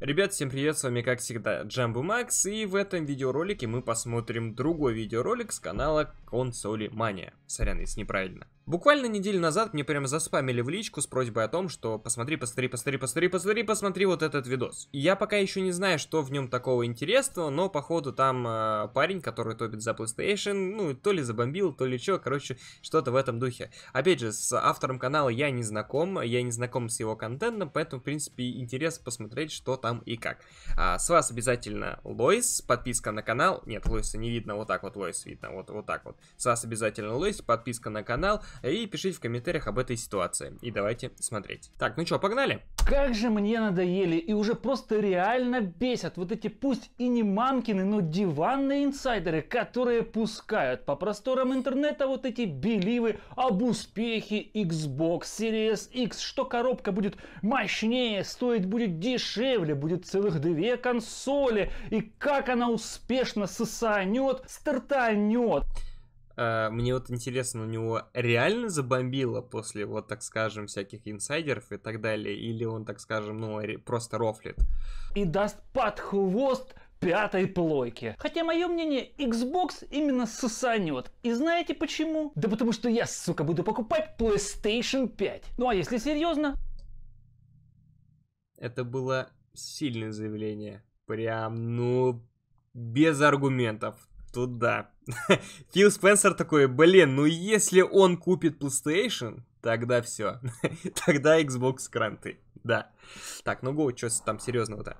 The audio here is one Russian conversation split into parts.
Ребят, всем привет, с вами как всегда Джамбу Макс, и в этом видеоролике мы посмотрим другой видеоролик с канала Консоли Мания. Сорян, если неправильно. Буквально неделю назад мне прям заспамили в личку с просьбой о том, что посмотри, посмотри, посмотри, посмотри, посмотри, посмотри вот этот видос. Я пока еще не знаю, что в нем такого интересного, но походу там э, парень, который топит за PlayStation, ну то ли забомбил, то ли что, короче, что-то в этом духе. Опять же, с автором канала я не знаком, я не знаком с его контентом, поэтому, в принципе, интерес посмотреть, что там и как. А, с вас обязательно Лойс, подписка на канал, нет, Лойса не видно, вот так вот Лойс видно, вот, вот так вот. С вас обязательно Лойс, подписка на канал, и пишите в комментариях об этой ситуации. И давайте смотреть. Так, ну что, погнали? Как же мне надоели и уже просто реально бесят вот эти пусть и не мамкины, но диванные инсайдеры, которые пускают по просторам интернета вот эти беливы об успехе Xbox Series X, что коробка будет мощнее, стоить будет дешевле, будет целых две консоли, и как она успешно сосанет, стартанет. Э, мне вот интересно, у него реально забомбило после, вот так скажем, всяких инсайдеров и так далее, или он, так скажем, ну, просто рофлит? И даст под хвост пятой плойки. Хотя мое мнение, Xbox именно сосанет. И знаете почему? Да потому что я, сука, буду покупать PlayStation 5. Ну а если серьезно... Это было сильное заявление. Прям, ну, без аргументов туда. Фил Спенсер такой, блин, ну если он купит PlayStation, тогда все. тогда Xbox кранты. Да. Так, ну го, что там серьезного-то?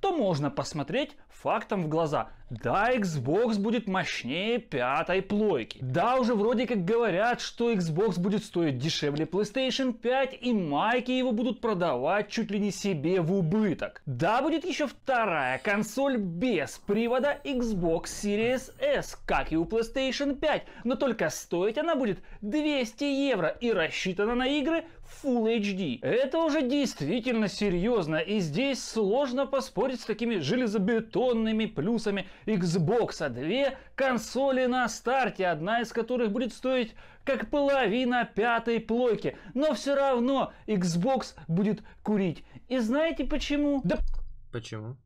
То можно посмотреть фактом в глаза – да, Xbox будет мощнее пятой плойки. Да, уже вроде как говорят, что Xbox будет стоить дешевле PlayStation 5 и майки его будут продавать чуть ли не себе в убыток. Да, будет еще вторая консоль без привода Xbox Series S, как и у PlayStation 5, но только стоить она будет 200 евро и рассчитана на игры Full HD. Это уже действительно серьезно, и здесь сложно поспорить с такими железобетонными плюсами Xbox 2 консоли на старте, одна из которых будет стоить как половина пятой плойки. Но все равно Xbox будет курить. И знаете почему? Да... Почему?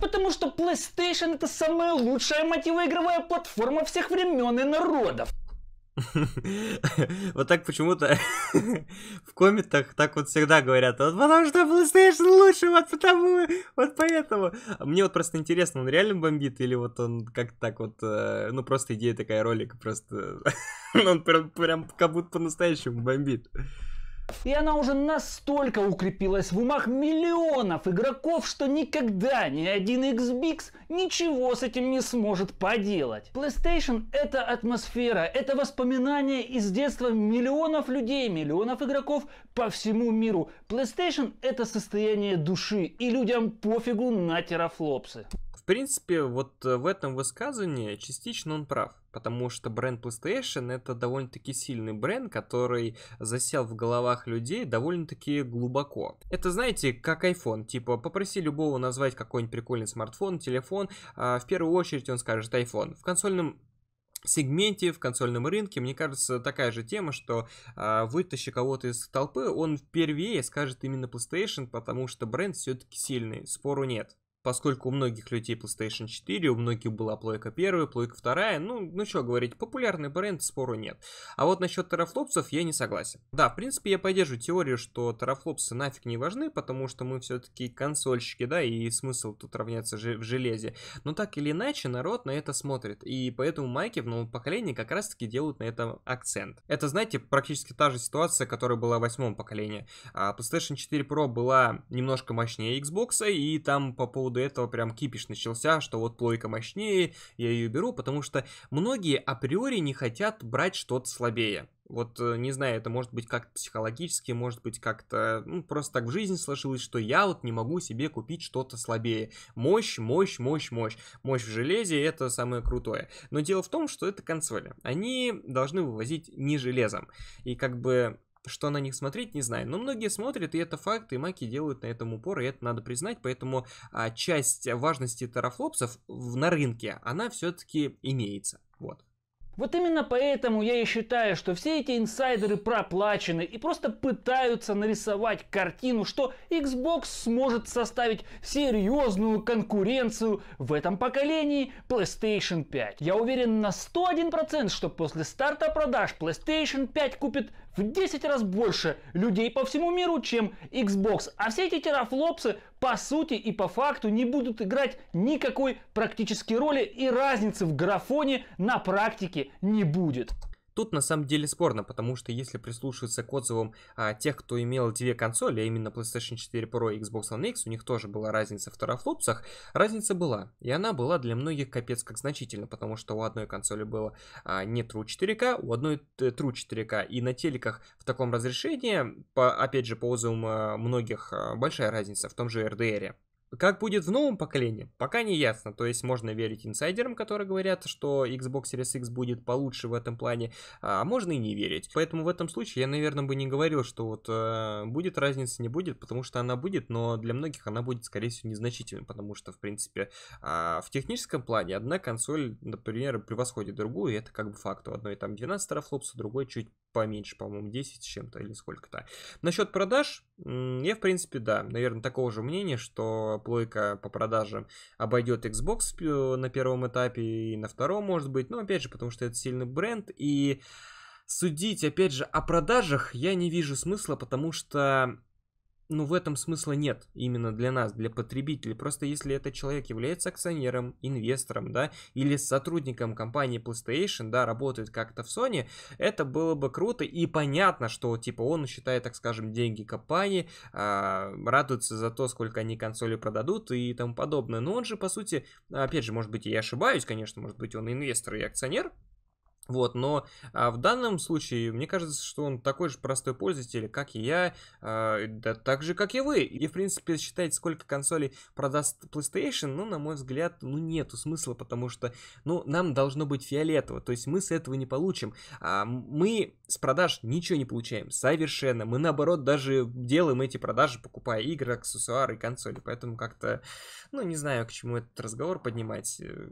Потому что PlayStation это самая лучшая мотивоигровая платформа всех времен и народов. Вот так почему-то в комментах так вот всегда говорят. Вот потому что PlayStation лучше, вот потому, вот поэтому. А мне вот просто интересно, он реально бомбит или вот он как так вот, э, ну просто идея такая ролик просто он прям, прям как будто по-настоящему бомбит. И она уже настолько укрепилась в умах миллионов игроков, что никогда ни один XBX ничего с этим не сможет поделать. PlayStation это атмосфера, это воспоминания из детства миллионов людей, миллионов игроков по всему миру. PlayStation это состояние души, и людям пофигу на терафлопсы. В принципе, вот э, в этом высказывании частично он прав потому что бренд PlayStation это довольно-таки сильный бренд, который засел в головах людей довольно-таки глубоко. Это, знаете, как iPhone, типа попроси любого назвать какой-нибудь прикольный смартфон, телефон, а в первую очередь он скажет iPhone. В консольном сегменте, в консольном рынке, мне кажется, такая же тема, что э, вытащи кого-то из толпы, он впервые скажет именно PlayStation, потому что бренд все-таки сильный, спору нет поскольку у многих людей PlayStation 4, у многих была плойка первая, плойка вторая, ну, ну что говорить, популярный бренд, спору нет. А вот насчет терафлопсов я не согласен. Да, в принципе, я поддерживаю теорию, что терафлопсы нафиг не важны, потому что мы все-таки консольщики, да, и смысл тут равняться в железе. Но так или иначе, народ на это смотрит, и поэтому майки в новом поколении как раз-таки делают на этом акцент. Это, знаете, практически та же ситуация, которая была в восьмом поколении. А, PlayStation 4 Pro была немножко мощнее Xbox, и там по поводу поводу этого прям кипиш начался, что вот плойка мощнее, я ее беру, потому что многие априори не хотят брать что-то слабее. Вот, э, не знаю, это может быть как-то психологически, может быть как-то, ну, просто так в жизни сложилось, что я вот не могу себе купить что-то слабее. Мощь, мощь, мощь, мощь. Мощь в железе — это самое крутое. Но дело в том, что это консоли. Они должны вывозить не железом. И как бы что на них смотреть, не знаю. Но многие смотрят, и это факт, и маки делают на этом упор, и это надо признать. Поэтому а, часть важности терафлопсов в, на рынке, она все-таки имеется. Вот. Вот именно поэтому я и считаю, что все эти инсайдеры проплачены и просто пытаются нарисовать картину, что Xbox сможет составить серьезную конкуренцию в этом поколении PlayStation 5. Я уверен на 101%, что после старта продаж PlayStation 5 купит в 10 раз больше людей по всему миру, чем Xbox. А все эти терафлопсы по сути и по факту не будут играть никакой практической роли и разницы в графоне на практике не будет. Тут на самом деле спорно, потому что если прислушиваться к отзывам а, тех, кто имел две консоли, а именно PlayStation 4 Pro и Xbox One X, у них тоже была разница в терафлопсах, разница была. И она была для многих капец как значительна, потому что у одной консоли было а, не True 4K, у одной э, True 4K. И на телеках в таком разрешении, по, опять же, по отзывам э, многих, э, большая разница в том же RDR. Как будет в новом поколении, пока не ясно. То есть можно верить инсайдерам, которые говорят, что Xbox Series X будет получше в этом плане, а можно и не верить. Поэтому в этом случае я, наверное, бы не говорил, что вот э, будет разница, не будет, потому что она будет, но для многих она будет, скорее всего, незначительной, потому что, в принципе, э, в техническом плане одна консоль, например, превосходит другую, и это как бы факт. У одной там 12 терафлопс, у другой чуть поменьше, по-моему, 10 с чем-то или сколько-то. Насчет продаж, я, в принципе, да, наверное, такого же мнения, что плойка по продажам обойдет Xbox э, на первом этапе и на втором, может быть. Но опять же, потому что это сильный бренд и судить, опять же, о продажах я не вижу смысла, потому что ну, в этом смысла нет именно для нас, для потребителей. Просто если этот человек является акционером, инвестором, да, или сотрудником компании PlayStation, да, работает как-то в Sony, это было бы круто и понятно, что, типа, он считает, так скажем, деньги компании, э, радуется за то, сколько они консоли продадут и тому подобное. Но он же, по сути, опять же, может быть, я ошибаюсь, конечно, может быть, он инвестор и акционер, вот, но а, в данном случае, мне кажется, что он такой же простой пользователь, как и я, а, да так же, как и вы. И, в принципе, считать, сколько консолей продаст PlayStation, ну, на мой взгляд, ну, нету смысла, потому что, ну, нам должно быть фиолетово, то есть мы с этого не получим. А, мы с продаж ничего не получаем, совершенно. Мы, наоборот, даже делаем эти продажи, покупая игры, аксессуары и консоли, поэтому как-то, ну, не знаю, к чему этот разговор поднимать. Э,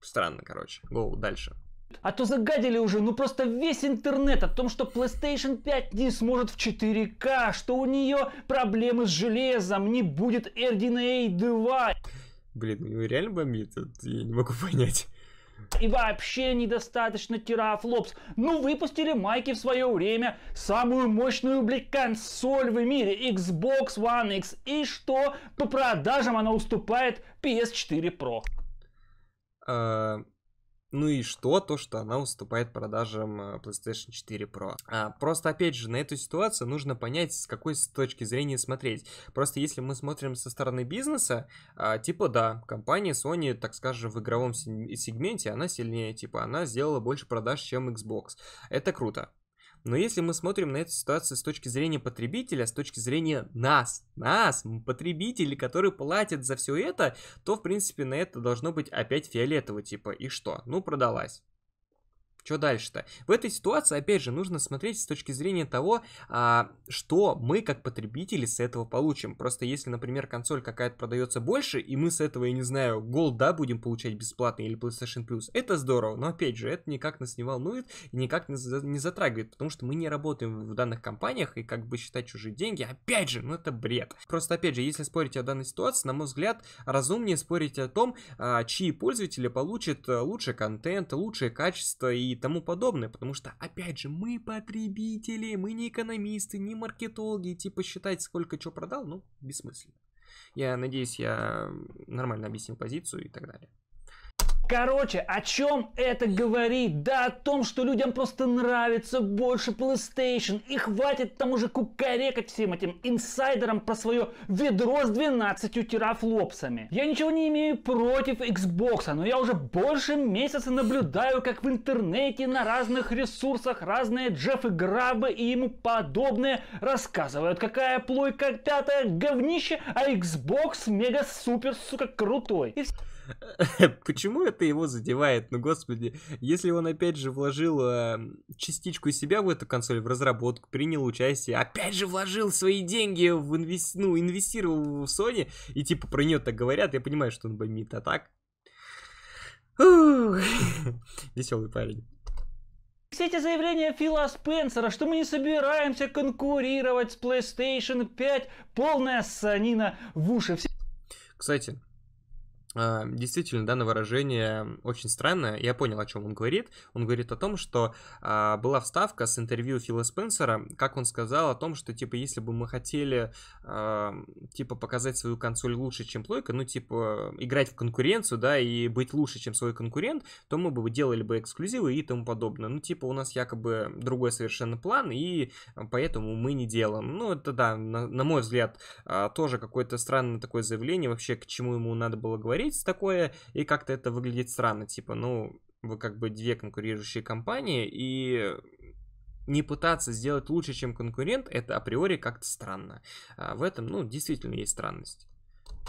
странно, короче. Гоу, дальше. А то загадили уже, ну просто весь интернет о том, что PlayStation 5 не сможет в 4К, что у нее проблемы с железом, не будет RDNA 2. Блин, ну реально бомбит, я не могу понять. И вообще недостаточно терафлопс. Ну, выпустили майки в свое время самую мощную, блядь, консоль в мире, Xbox One X. И что? По продажам она уступает PS4 Pro. А, ну и что? То, что она уступает продажам э, PlayStation 4 Pro. А, просто, опять же, на эту ситуацию нужно понять, с какой точки зрения смотреть. Просто если мы смотрим со стороны бизнеса, а, типа да, компания Sony, так скажем, в игровом сегменте, она сильнее, типа она сделала больше продаж, чем Xbox. Это круто. Но если мы смотрим на эту ситуацию с точки зрения потребителя, с точки зрения нас, нас, потребителей, которые платят за все это, то, в принципе, на это должно быть опять фиолетово, типа, и что? Ну, продалась. Что дальше-то? В этой ситуации, опять же, нужно смотреть с точки зрения того, а, что мы как потребители с этого получим. Просто если, например, консоль какая-то продается больше, и мы с этого, я не знаю, голда будем получать бесплатно или PlayStation Plus, это здорово, но опять же, это никак нас не волнует и никак не затрагивает, потому что мы не работаем в данных компаниях, и как бы считать чужие деньги, опять же, ну это бред. Просто, опять же, если спорить о данной ситуации, на мой взгляд, разумнее спорить о том, а, чьи пользователи получат э, лучший контент, лучшее качество и и тому подобное, потому что, опять же, мы потребители, мы не экономисты, не маркетологи, типа считать, сколько чего продал, ну, бессмысленно. Я надеюсь, я нормально объяснил позицию и так далее. Короче, о чем это говорит? Да о том, что людям просто нравится больше PlayStation. И хватит тому же кукарекать всем этим инсайдерам про свое ведро с 12 тирафлопсами. Я ничего не имею против Xbox, но я уже больше месяца наблюдаю, как в интернете на разных ресурсах разные Джеффы Грабы и ему подобные рассказывают, какая плойка пятая говнище, а Xbox мега супер, сука, крутой. И Почему это его задевает? Ну, господи, если он опять же вложил э, частичку себя в эту консоль, в разработку, принял участие, опять же вложил свои деньги в инвес... ну, инвестировал в Sony, и типа про нее так говорят, я понимаю, что он бомбит, а так... Веселый парень. Все эти заявления Фила Спенсера, что мы не собираемся конкурировать с PlayStation 5, полная санина в уши. Кстати, Э, действительно, данное выражение очень странное. Я понял, о чем он говорит. Он говорит о том, что а, была вставка с интервью Фила Спенсера, как он сказал о том, что, типа, если бы мы хотели, а, типа, показать свою консоль лучше, чем плойка, ну, типа, играть в конкуренцию, да, и быть лучше, чем свой конкурент, то мы бы делали бы эксклюзивы и тому подобное. Ну, типа, у нас якобы другой совершенно план, и поэтому мы не делаем. Ну, это, да, на, на мой взгляд, а, тоже какое-то странное такое заявление, вообще, к чему ему надо было говорить смотреть такое, и как-то это выглядит странно, типа, ну, вы как бы две конкурирующие компании, и не пытаться сделать лучше, чем конкурент, это априори как-то странно. А в этом, ну, действительно есть странность.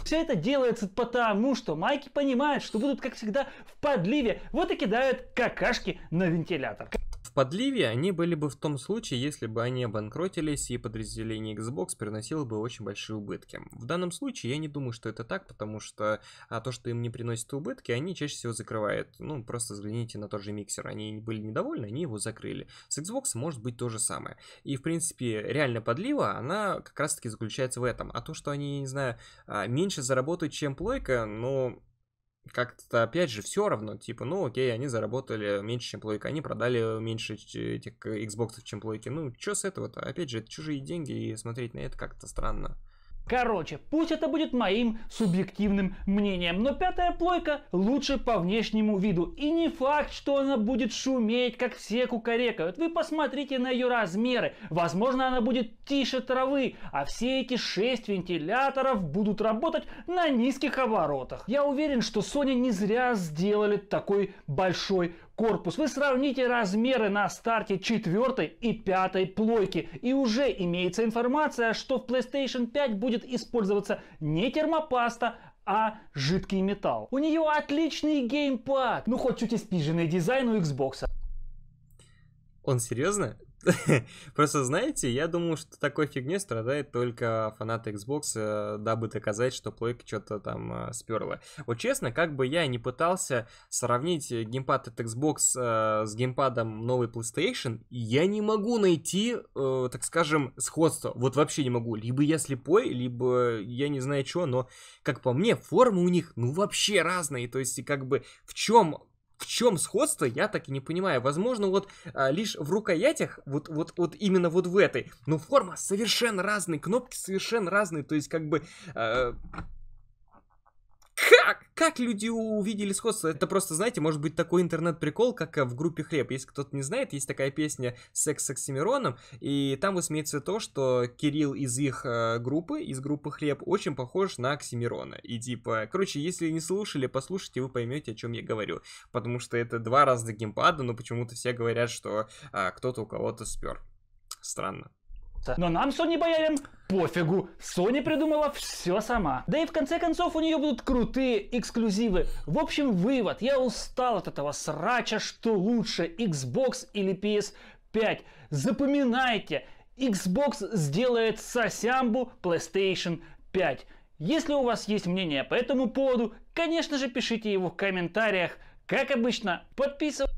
Все это делается потому, что майки понимают, что будут, как всегда, в подливе, вот и кидают какашки на вентилятор подливе они были бы в том случае, если бы они обанкротились и подразделение Xbox приносило бы очень большие убытки. В данном случае я не думаю, что это так, потому что а то, что им не приносит убытки, они чаще всего закрывают. Ну, просто взгляните на тот же миксер. Они были недовольны, они его закрыли. С Xbox может быть то же самое. И, в принципе, реально подлива, она как раз-таки заключается в этом. А то, что они, не знаю, а, меньше заработают, чем плойка, ну, как-то, опять же, все равно, типа, ну, окей, они заработали меньше, чем плойка, они продали меньше этих Xbox, э, чем плойки, ну, что с этого-то? Опять же, это чужие деньги, и смотреть на это как-то странно. Короче, пусть это будет моим субъективным мнением, но пятая плойка лучше по внешнему виду. И не факт, что она будет шуметь, как все кукарекают. Вы посмотрите на ее размеры. Возможно, она будет тише травы, а все эти шесть вентиляторов будут работать на низких оборотах. Я уверен, что Sony не зря сделали такой большой корпус. Вы сравните размеры на старте четвертой и пятой плойки. И уже имеется информация, что в PlayStation 5 будет использоваться не термопаста, а жидкий металл. У нее отличный геймпад. Ну хоть чуть испиженный дизайн у Xbox. Он серьезно? Просто знаете, я думаю, что такой фигней страдает только фанаты Xbox, э, дабы доказать, что плойка что-то там э, сперла. Вот честно, как бы я не пытался сравнить геймпад от Xbox э, с геймпадом новой PlayStation, я не могу найти, э, так скажем, сходство. Вот вообще не могу. Либо я слепой, либо я не знаю что, но, как по мне, формы у них, ну, вообще разные. То есть, как бы, в чем в чем сходство, я так и не понимаю. Возможно, вот а, лишь в рукоятях, вот, вот, вот именно вот в этой. Но форма совершенно разные, кнопки совершенно разные. То есть, как бы... А, как? Как люди увидели сходство? Это просто, знаете, может быть такой интернет-прикол, как э, в группе Хлеб. Если кто-то не знает, есть такая песня «Секс с Оксимироном», и там высмеется то, что Кирилл из их э, группы, из группы Хлеб, очень похож на Оксимирона. И типа, короче, если не слушали, послушайте, вы поймете, о чем я говорю. Потому что это два разных геймпада, но почему-то все говорят, что э, кто-то у кого-то спер. Странно пожалуйста. Но нам, Sony боярин, пофигу. Sony придумала все сама. Да и в конце концов у нее будут крутые эксклюзивы. В общем, вывод. Я устал от этого срача, что лучше, Xbox или PS5. Запоминайте, Xbox сделает сосямбу PlayStation 5. Если у вас есть мнение по этому поводу, конечно же, пишите его в комментариях. Как обычно, подписывайтесь.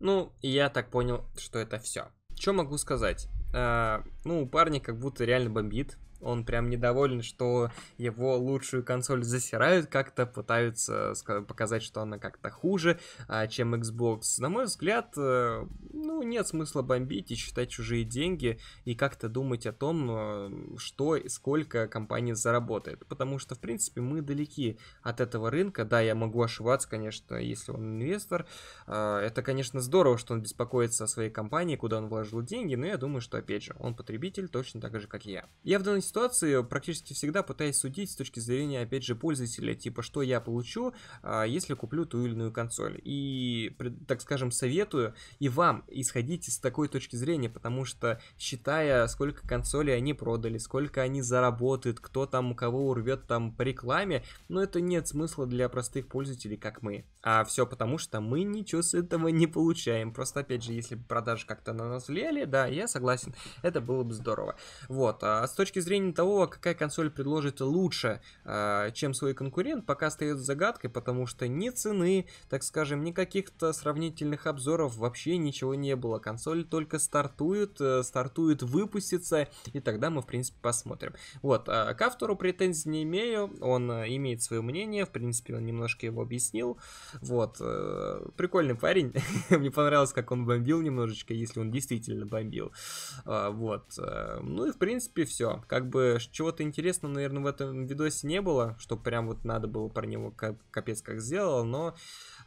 Ну, я так понял, что это все. Что могу сказать? А, ну, парни как будто реально бомбит. Он прям недоволен, что его лучшую консоль засирают, как-то пытаются показать, что она как-то хуже, а, чем Xbox. На мой взгляд, э, ну, нет смысла бомбить и считать чужие деньги, и как-то думать о том, э, что и сколько компания заработает. Потому что, в принципе, мы далеки от этого рынка. Да, я могу ошибаться, конечно, если он инвестор. А, это, конечно, здорово, что он беспокоится о своей компании, куда он вложил деньги, но я думаю, что, опять же, он потребитель точно так же, как и я. Я в данный ситуации практически всегда пытаюсь судить с точки зрения, опять же, пользователя, типа, что я получу, а, если куплю ту или иную консоль. И, так скажем, советую и вам исходить с такой точки зрения, потому что, считая, сколько консолей они продали, сколько они заработают, кто там у кого урвет там по рекламе, но ну, это нет смысла для простых пользователей, как мы. А все потому, что мы ничего с этого не получаем. Просто, опять же, если бы продажи как-то на нас влияли, да, я согласен, это было бы здорово. Вот, а с точки зрения того, какая консоль предложит лучше, а, чем свой конкурент, пока остается загадкой, потому что ни цены, так скажем, ни каких-то сравнительных обзоров, вообще ничего не было. Консоль только стартует, э, стартует, выпустится, и тогда мы, в принципе, посмотрим. Вот, а, к автору претензий не имею, он э, имеет свое мнение, в принципе, он немножко его объяснил. Вот. Э, прикольный парень. Мне понравилось, как он бомбил немножечко, если он действительно бомбил. А, вот. Э, ну и, в принципе, все. Как бы чего-то интересного, наверное, в этом видосе не было, что прям вот надо было про него капец как сделал, но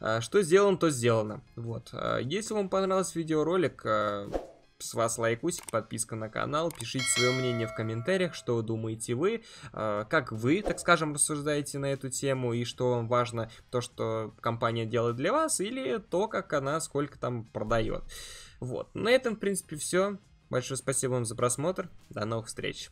э, что сделано, то сделано. Вот. Если вам понравился видеоролик, с вас лайкусик, подписка на канал, пишите свое мнение в комментариях, что думаете вы, э, как вы, так скажем, рассуждаете на эту тему, и что вам важно, то, что компания делает для вас, или то, как она сколько там продает. Вот, на этом, в принципе, все. Большое спасибо вам за просмотр, до новых встреч!